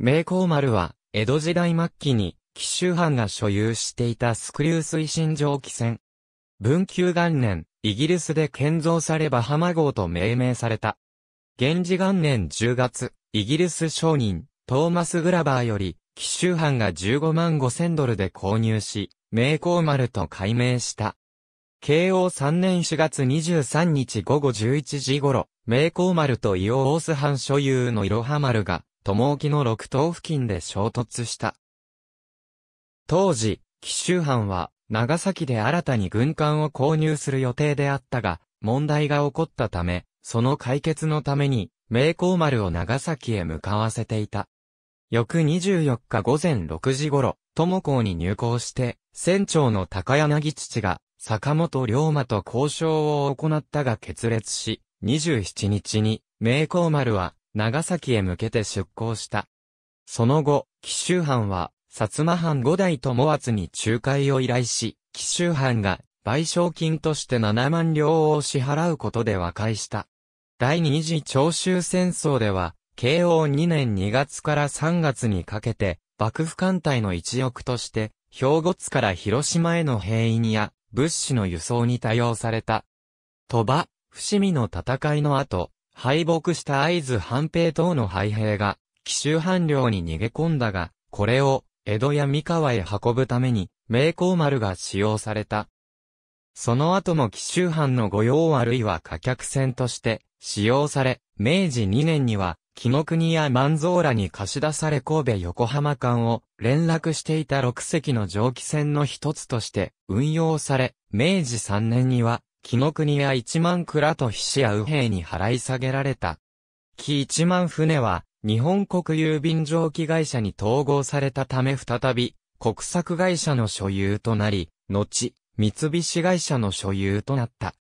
名工丸は、江戸時代末期に、紀州藩が所有していたスクリュー推進蒸気船。文久元年、イギリスで建造されバハマ号と命名された。源氏元年10月、イギリス商人、トーマス・グラバーより、紀州藩が15万5千ドルで購入し、名工丸と改名した。慶応3年4月23日午後11時頃、名工丸と伊予大須藩所有のいろは丸が、友沖の六島付近で衝突した。当時、紀州藩は、長崎で新たに軍艦を購入する予定であったが、問題が起こったため、その解決のために、明光丸を長崎へ向かわせていた。翌24日午前6時頃、友港に入港して、船長の高柳父が、坂本龍馬と交渉を行ったが決裂し、27日に、明光丸は、長崎へ向けて出港した。その後、紀州藩は、薩摩藩五代友厚に仲介を依頼し、紀州藩が賠償金として7万両を支払うことで和解した。第二次長州戦争では、慶応2年2月から3月にかけて、幕府艦隊の一翼として、兵庫津から広島への兵員や物資の輸送に多用された。鳥羽、伏見の戦いの後、敗北した合図半平等の敗兵が、紀州藩領に逃げ込んだが、これを、江戸や三河へ運ぶために、明光丸が使用された。その後も紀州藩の御用あるいは貨客船として使用され、明治2年には、紀の国や万蔵らに貸し出され神戸横浜間を連絡していた6隻の蒸気船の一つとして運用され、明治3年には紀の国や一万倉と菱や右兵に払い下げられた。紀一万船は、日本国郵便蒸気会社に統合されたため再び、国策会社の所有となり、後、三菱会社の所有となった。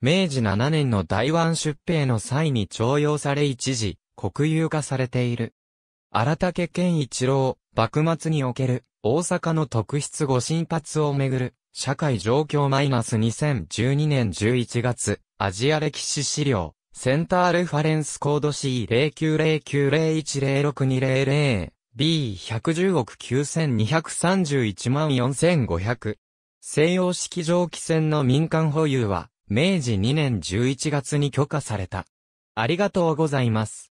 明治7年の台湾出兵の際に徴用され一時、国有化されている。荒竹健一郎、幕末における、大阪の特筆御神発をめぐる、社会状況マイナス2012年11月、アジア歴史資料、センターレファレンスコード C090901062000、B110 億9231万4500。西洋式蒸気船の民間保有は、明治2年11月に許可された。ありがとうございます。